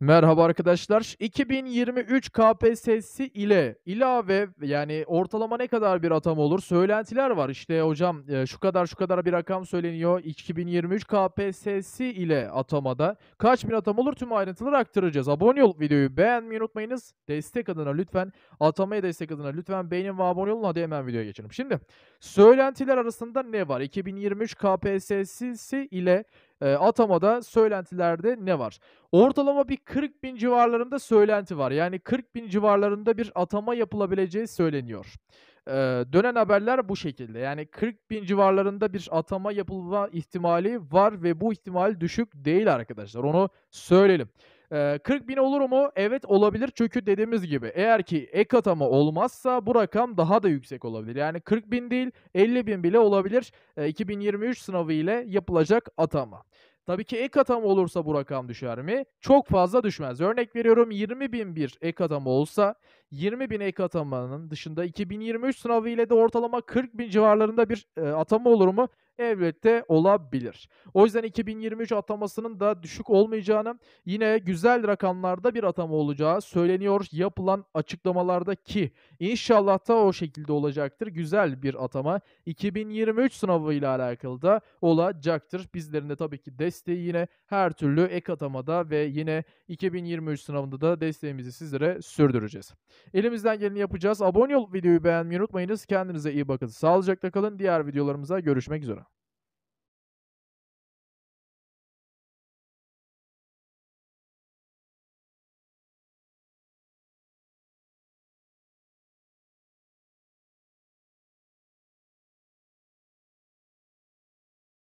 Merhaba arkadaşlar. 2023 KPSS'i ile ilave yani ortalama ne kadar bir atama olur? Söylentiler var. İşte hocam e, şu kadar şu kadar bir rakam söyleniyor. 2023 KPSS'i ile atamada kaç bin atam olur? Tüm ayrıntıları aktaracağız. Abone olup videoyu beğenmeyi unutmayınız. Destek adına lütfen atamaya destek adına lütfen beğenin ve abone olun. Hadi hemen videoya geçelim. Şimdi söylentiler arasında ne var? 2023 KPSS'i ile e, atamada söylentilerde ne var? Ortalama bir 40 bin civarlarında söylenti var. Yani 40 bin civarlarında bir atama yapılabileceği söyleniyor. E, dönen haberler bu şekilde. Yani 40 bin civarlarında bir atama yapılma ihtimali var ve bu ihtimal düşük değil arkadaşlar. Onu söyleyelim. 40 bin olur mu? Evet olabilir çünkü dediğimiz gibi eğer ki ek atama olmazsa bu rakam daha da yüksek olabilir. Yani 40 bin değil 50 bin bile olabilir 2023 sınavı ile yapılacak atama. Tabii ki ek atama olursa bu rakam düşer mi? Çok fazla düşmez. Örnek veriyorum 20 bin bir ek atama olsa 20 bin ek atamanın dışında 2023 sınavı ile de ortalama 40 bin civarlarında bir e, atama olur mu? elbette olabilir. O yüzden 2023 atamasının da düşük olmayacağını yine güzel rakamlarda bir atama olacağı söyleniyor yapılan açıklamalarda ki inşallah da o şekilde olacaktır. Güzel bir atama 2023 sınavı ile alakalı da olacaktır. Bizlerin de tabii ki desteği yine her türlü ek atamada ve yine 2023 sınavında da desteğimizi sizlere sürdüreceğiz. Elimizden geleni yapacağız. Abone olup videoyu beğenmeyi unutmayınız. Kendinize iyi bakın. Sağlıcakla kalın. Diğer videolarımıza görüşmek üzere.